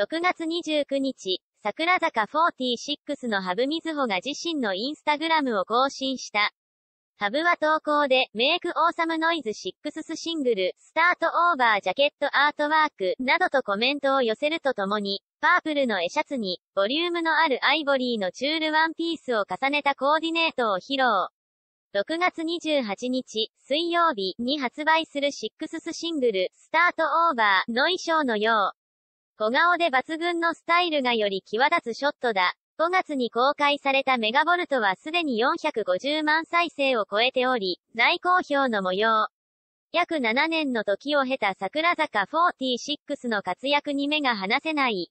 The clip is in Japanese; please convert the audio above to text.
6月29日、桜坂46のハブ水穂が自身のインスタグラムを更新した。ハブは投稿で、メイクオーサムノイズ6スシングル、スタートオーバージャケットアートワーク、などとコメントを寄せるとともに、パープルの絵シャツに、ボリュームのあるアイボリーのチュールワンピースを重ねたコーディネートを披露。6月28日、水曜日に発売する6スシングル、スタートオーバーの衣装のよう、小顔で抜群のスタイルがより際立つショットだ。5月に公開されたメガボルトはすでに450万再生を超えており、大好評の模様。約7年の時を経た桜坂46の活躍に目が離せない。